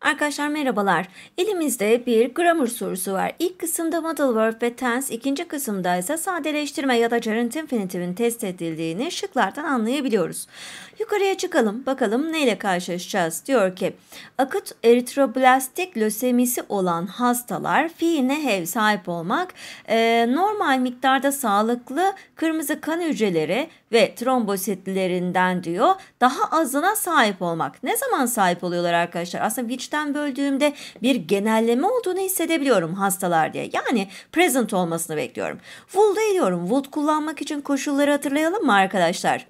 Arkadaşlar merhabalar. Elimizde bir grammar sorusu var. İlk kısımda modal verb ve tense, ikinci kısımda ise sadeleştirme ya da gerund infinitive'in test edildiğini şıklardan anlayabiliyoruz. Yukarıya çıkalım bakalım neyle karşılaşacağız. Diyor ki akut eritroblastik lösemisi olan hastalar fiiline hev sahip olmak e, normal miktarda sağlıklı kırmızı kan hücreleri ve trombositlerinden diyor daha azına sahip olmak. Ne zaman sahip oluyorlar arkadaşlar? Aslında which 3'ten böldüğümde bir genelleme olduğunu hissedebiliyorum hastalar diye. Yani present olmasını bekliyorum. Would ediyorum. Would kullanmak için koşulları hatırlayalım mı arkadaşlar?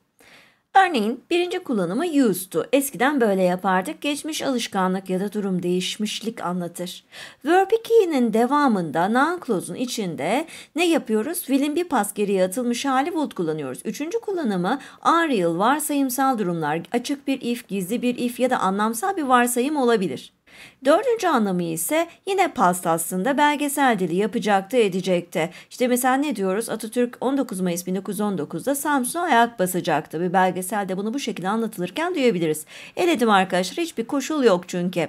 Örneğin birinci kullanımı used to. Eskiden böyle yapardık. Geçmiş alışkanlık ya da durum değişmişlik anlatır. Verb 2'nin devamında noun clause'un içinde ne yapıyoruz? Will'in bir pas geriye atılmış hali would kullanıyoruz. Üçüncü kullanımı are varsayımsal durumlar. Açık bir if, gizli bir if ya da anlamsal bir varsayım olabilir. Dördüncü anlamı ise yine past aslında belgesel dili yapacaktı edecekti. İşte mesela ne diyoruz Atatürk 19 Mayıs 1919'da Samsun'a ayak basacaktı. Bir belgeselde bunu bu şekilde anlatılırken duyabiliriz. Eledim arkadaşlar hiçbir koşul yok çünkü.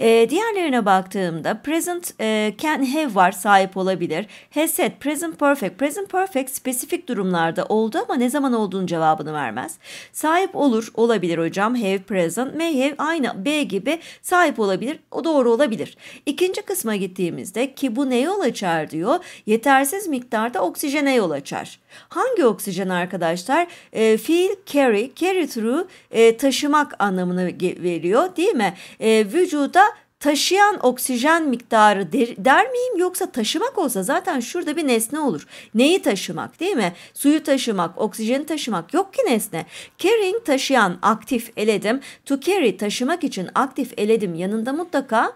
Ee, diğerlerine baktığımda present e, can have var sahip olabilir. Has had present perfect. Present perfect spesifik durumlarda oldu ama ne zaman olduğunu cevabını vermez. Sahip olur olabilir hocam have present may have aynı B gibi sahip olabilir olabilir. O doğru olabilir. İkinci kısma gittiğimizde ki bu neye yol açar diyor. Yetersiz miktarda oksijene yol açar. Hangi oksijen arkadaşlar? E, feel carry, carry through e, taşımak anlamını veriyor değil mi? E, vücuda taşıyan oksijen miktarı der, der miyim yoksa taşımak olsa zaten şurada bir nesne olur. Neyi taşımak değil mi? Suyu taşımak, oksijeni taşımak yok ki nesne. Carrying taşıyan aktif eledim. To carry taşımak için aktif eledim yanında mutlaka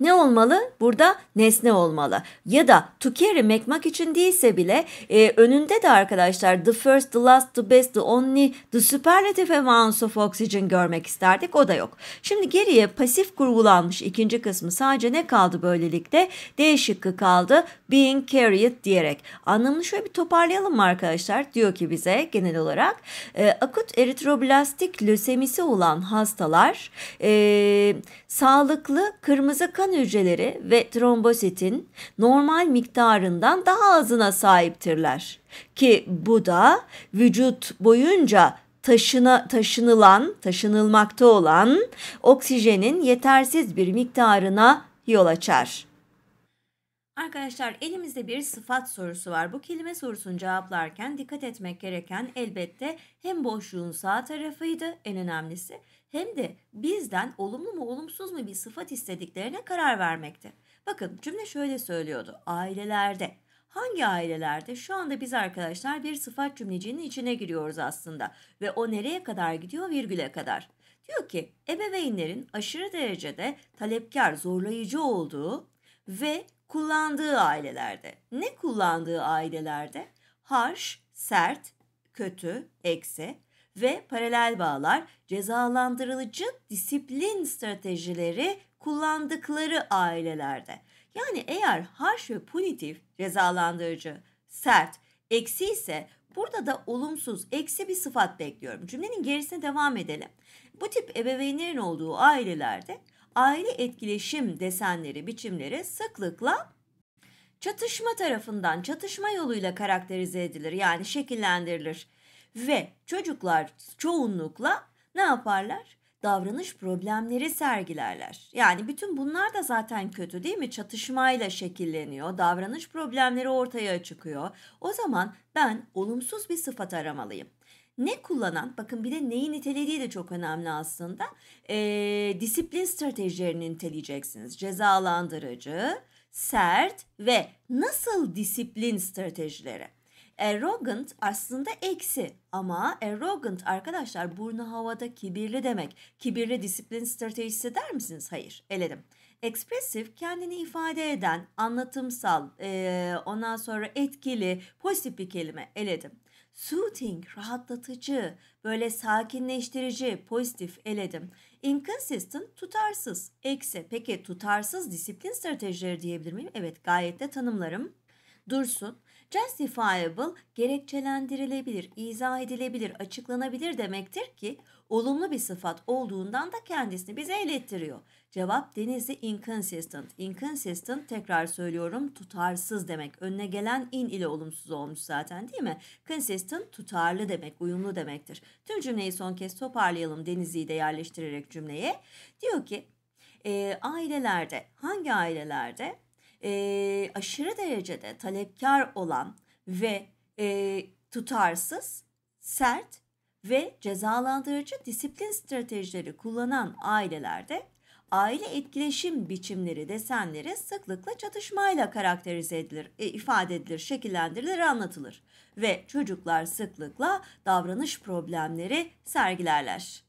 ne olmalı? Burada nesne olmalı. Ya da to carry mekmak için değilse bile e, önünde de arkadaşlar the first, the last, the best, the only, the superlative amounts of oxygen görmek isterdik. O da yok. Şimdi geriye pasif kurgulanmış ikinci kısmı sadece ne kaldı böylelikle? D şıkkı kaldı being carried diyerek. Anlamını şöyle bir toparlayalım mı arkadaşlar? Diyor ki bize genel olarak e, akut eritroblastik lösemisi olan hastalar e, sağlıklı kırmızı kırmızı kan hücreleri ve trombositin normal miktarından daha azına sahiptirler. Ki bu da vücut boyunca taşına taşınılan, taşınılmakta olan oksijenin yetersiz bir miktarına yol açar. Arkadaşlar elimizde bir sıfat sorusu var. Bu kelime sorusunu cevaplarken dikkat etmek gereken elbette hem boşluğun sağ tarafıydı en önemlisi hem de bizden olumlu mu olumsuz mu bir sıfat istediklerine karar vermekti. Bakın cümle şöyle söylüyordu. Ailelerde. Hangi ailelerde? Şu anda biz arkadaşlar bir sıfat cümlecinin içine giriyoruz aslında ve o nereye kadar gidiyor? Virgüle kadar. Diyor ki ebeveynlerin aşırı derecede talepkar, zorlayıcı olduğu ve kullandığı ailelerde. Ne kullandığı ailelerde? Harş, sert, kötü, eksi ve paralel bağlar cezalandırılıcı disiplin stratejileri kullandıkları ailelerde. Yani eğer harsh ve punitif cezalandırıcı, sert, eksi ise burada da olumsuz, eksi bir sıfat bekliyorum. Cümlenin gerisine devam edelim. Bu tip ebeveynlerin olduğu ailelerde aile etkileşim desenleri, biçimleri sıklıkla çatışma tarafından, çatışma yoluyla karakterize edilir. Yani şekillendirilir ve çocuklar çoğunlukla ne yaparlar? Davranış problemleri sergilerler. Yani bütün bunlar da zaten kötü değil mi? Çatışmayla şekilleniyor, davranış problemleri ortaya çıkıyor. O zaman ben olumsuz bir sıfat aramalıyım ne kullanan bakın bir de neyi nitelediği de çok önemli aslında e, disiplin stratejilerini niteleyeceksiniz cezalandırıcı sert ve nasıl disiplin stratejileri Arrogant aslında eksi ama arrogant arkadaşlar burnu havada kibirli demek. Kibirli disiplin stratejisi der misiniz? Hayır eledim. Ekspresif kendini ifade eden, anlatımsal, e, ondan sonra etkili, pozitif bir kelime eledim. Soothing, rahatlatıcı, böyle sakinleştirici, pozitif eledim. Inconsistent, tutarsız, eksi. Peki tutarsız disiplin stratejileri diyebilir miyim? Evet gayet de tanımlarım. Dursun, Justifiable gerekçelendirilebilir, izah edilebilir, açıklanabilir demektir ki olumlu bir sıfat olduğundan da kendisini bize elettiriyor. Cevap Denizli inconsistent. Inconsistent tekrar söylüyorum tutarsız demek. Önüne gelen in ile olumsuz olmuş zaten değil mi? Consistent tutarlı demek, uyumlu demektir. Tüm cümleyi son kez toparlayalım Denizli'yi de yerleştirerek cümleye. Diyor ki e, ailelerde hangi ailelerde e, aşırı derecede talepkar olan ve e, tutarsız, sert ve cezalandırıcı disiplin stratejileri kullanan ailelerde aile etkileşim biçimleri desenleri sıklıkla çatışmayla karakterize edilir, e, ifade edilir, şekillendirilir, anlatılır ve çocuklar sıklıkla davranış problemleri sergilerler.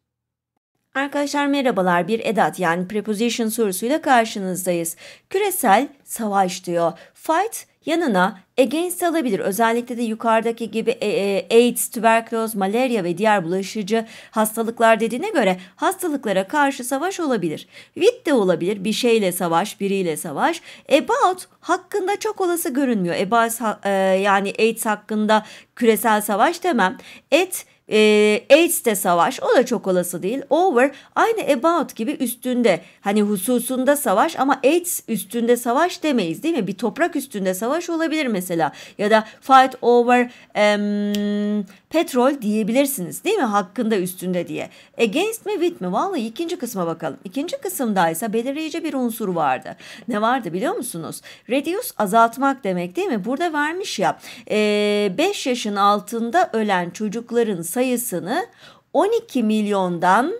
Arkadaşlar merhabalar bir edat yani preposition sorusuyla karşınızdayız. Küresel savaş diyor. Fight yanına against alabilir. Özellikle de yukarıdaki gibi e, e, AIDS, tüberküloz, malaria ve diğer bulaşıcı hastalıklar dediğine göre hastalıklara karşı savaş olabilir. With de olabilir. Bir şeyle savaş, biriyle savaş. About hakkında çok olası görünmüyor. About e, yani AIDS hakkında küresel savaş demem. Et e, ee, AIDS'te savaş o da çok olası değil. Over aynı about gibi üstünde hani hususunda savaş ama AIDS üstünde savaş demeyiz değil mi? Bir toprak üstünde savaş olabilir mesela ya da fight over um, petrol diyebilirsiniz değil mi? Hakkında üstünde diye. Against mi with mi? Vallahi ikinci kısma bakalım. İkinci kısımdaysa belirleyici bir unsur vardı. Ne vardı biliyor musunuz? Reduce azaltmak demek değil mi? Burada vermiş ya 5 e, ee, yaşın altında ölen çocukların sayısını 12 milyondan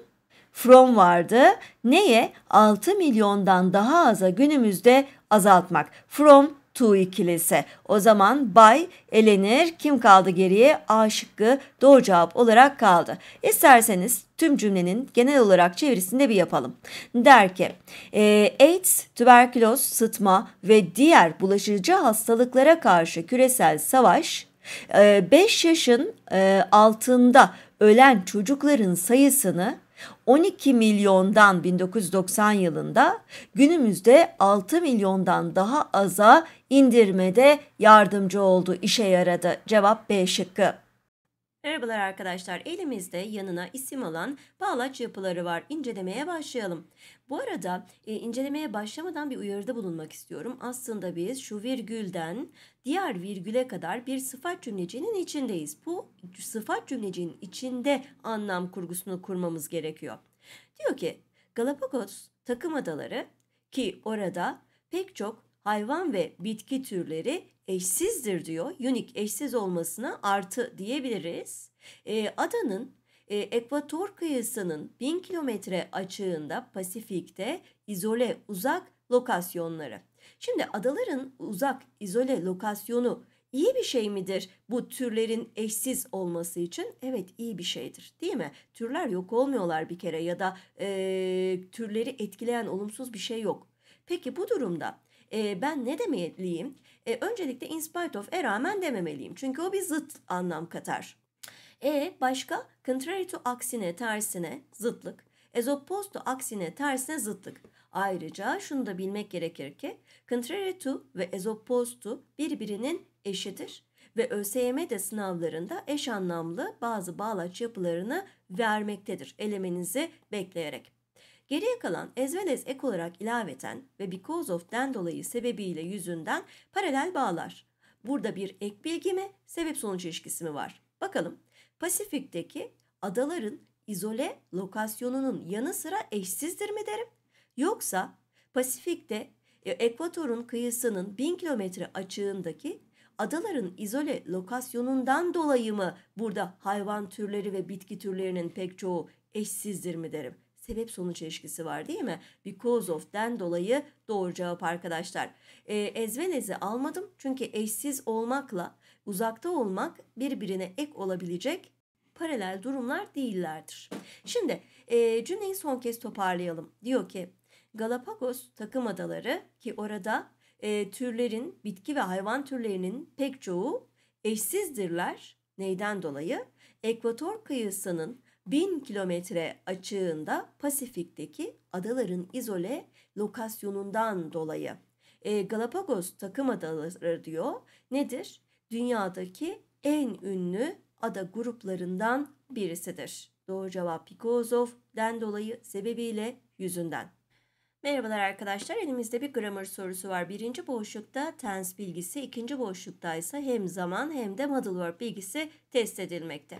from vardı. Neye? 6 milyondan daha aza günümüzde azaltmak. From to ikilisi. O zaman by elenir. Kim kaldı geriye? A şıkkı doğru cevap olarak kaldı. İsterseniz tüm cümlenin genel olarak çevirisini bir yapalım. Der ki e, AIDS, tüberküloz, sıtma ve diğer bulaşıcı hastalıklara karşı küresel savaş 5 ee, yaşın e, altında ölen çocukların sayısını 12 milyondan 1990 yılında günümüzde 6 milyondan daha aza indirmede yardımcı oldu, işe yaradı. Cevap B şıkkı. Merhabalar arkadaşlar. Elimizde yanına isim alan bağlaç yapıları var. incelemeye başlayalım. Bu arada e, incelemeye başlamadan bir uyarıda bulunmak istiyorum. Aslında biz şu virgülden diğer virgüle kadar bir sıfat cümlecinin içindeyiz. Bu sıfat cümleciğinin içinde anlam kurgusunu kurmamız gerekiyor. Diyor ki Galapagos takım adaları ki orada pek çok hayvan ve bitki türleri eşsizdir diyor. Unik eşsiz olmasına artı diyebiliriz. E, adanın e, ekvator kıyısının 1000 kilometre açığında Pasifik'te izole uzak lokasyonları. Şimdi adaların uzak izole lokasyonu iyi bir şey midir bu türlerin eşsiz olması için? Evet iyi bir şeydir değil mi? Türler yok olmuyorlar bir kere ya da e, türleri etkileyen olumsuz bir şey yok. Peki bu durumda e, ben ne demeliyim? E, öncelikle in spite of e rağmen dememeliyim. Çünkü o bir zıt anlam katar. E başka contrary to aksine tersine zıtlık. As opposed to aksine tersine zıtlık. Ayrıca şunu da bilmek gerekir ki contrary to ve as opposed to birbirinin eşidir ve ÖSYM de sınavlarında eş anlamlı bazı bağlaç yapılarını vermektedir elemenizi bekleyerek. Geriye kalan as ek olarak ilaveten ve because of'den dolayı sebebiyle yüzünden paralel bağlar. Burada bir ek bilgi mi, sebep sonuç ilişkisi mi var? Bakalım. Pasifik'teki adaların izole lokasyonunun yanı sıra eşsizdir mi derim? Yoksa Pasifik'te e, ekvatorun kıyısının 1000 kilometre açığındaki adaların izole lokasyonundan dolayı mı burada hayvan türleri ve bitki türlerinin pek çoğu eşsizdir mi derim? sebep sonuç ilişkisi var değil mi? Because of'den dolayı doğru cevap arkadaşlar. E, ee, ezvelezi almadım çünkü eşsiz olmakla uzakta olmak birbirine ek olabilecek paralel durumlar değillerdir. Şimdi e, cümleyi son kez toparlayalım. Diyor ki Galapagos takım adaları ki orada e, türlerin, bitki ve hayvan türlerinin pek çoğu eşsizdirler. Neyden dolayı? Ekvator kıyısının 1000 kilometre açığında Pasifik'teki adaların izole lokasyonundan dolayı. E, Galapagos takım adaları diyor nedir? Dünyadaki en ünlü ada gruplarından birisidir. Doğru cevap Pikozov'den dolayı sebebiyle yüzünden. Merhabalar arkadaşlar. Elimizde bir gramer sorusu var. Birinci boşlukta tense bilgisi, ikinci boşlukta ise hem zaman hem de modal verb bilgisi test edilmekte.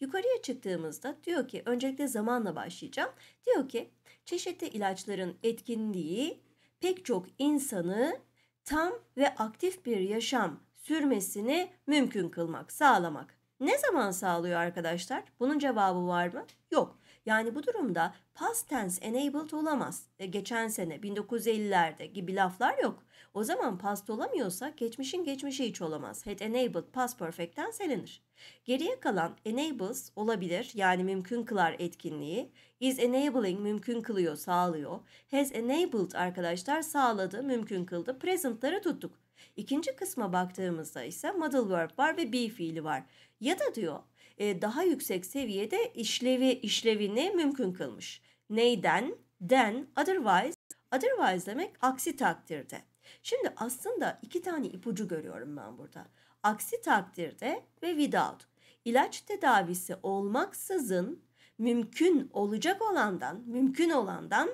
Yukarıya çıktığımızda diyor ki öncelikle zamanla başlayacağım. Diyor ki çeşitli ilaçların etkinliği pek çok insanı tam ve aktif bir yaşam sürmesini mümkün kılmak, sağlamak. Ne zaman sağlıyor arkadaşlar? Bunun cevabı var mı? Yok. Yani bu durumda past tense enabled olamaz. E, geçen sene 1950'lerde gibi laflar yok. O zaman past olamıyorsa geçmişin geçmişi hiç olamaz. Had enabled past perfectten selinir. Geriye kalan enables olabilir yani mümkün kılar etkinliği. Is enabling mümkün kılıyor, sağlıyor. Has enabled arkadaşlar sağladı, mümkün kıldı. Present'ları tuttuk. İkinci kısma baktığımızda ise modal verb var ve be fiili var. Ya da diyor e, daha yüksek seviyede işlevi işlevini mümkün kılmış. Neyden? Then, otherwise. Otherwise demek aksi takdirde. Şimdi aslında iki tane ipucu görüyorum ben burada. Aksi takdirde ve without. İlaç tedavisi olmaksızın mümkün olacak olandan, mümkün olandan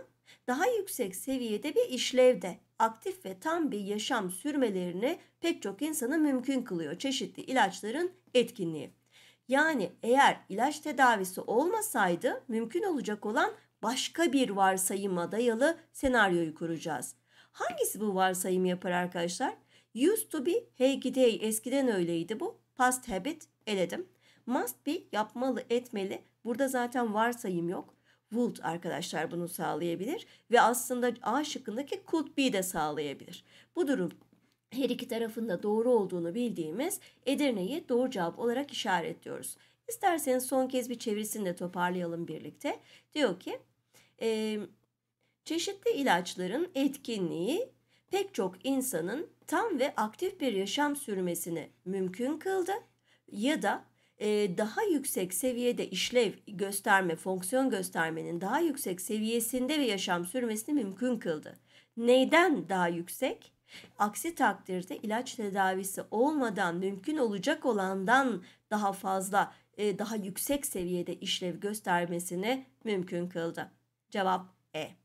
daha yüksek seviyede bir işlevde aktif ve tam bir yaşam sürmelerini pek çok insanı mümkün kılıyor çeşitli ilaçların etkinliği. Yani eğer ilaç tedavisi olmasaydı mümkün olacak olan başka bir varsayıma dayalı senaryoyu kuracağız. Hangisi bu varsayımı yapar arkadaşlar? Used to be, hey gidey, eskiden öyleydi bu. Past habit, eledim. Must be, yapmalı, etmeli. Burada zaten varsayım yok. Would arkadaşlar bunu sağlayabilir ve aslında A şıkkındaki could be de sağlayabilir. Bu durum her iki tarafında doğru olduğunu bildiğimiz Edirne'yi doğru cevap olarak işaretliyoruz. İsterseniz son kez bir çevirisini de toparlayalım birlikte. Diyor ki e, çeşitli ilaçların etkinliği pek çok insanın tam ve aktif bir yaşam sürmesini mümkün kıldı ya da e, daha yüksek seviyede işlev gösterme, fonksiyon göstermenin daha yüksek seviyesinde ve yaşam sürmesini mümkün kıldı. Neyden daha yüksek? Aksi takdirde ilaç tedavisi olmadan mümkün olacak olandan daha fazla, e, daha yüksek seviyede işlev göstermesini mümkün kıldı. Cevap E.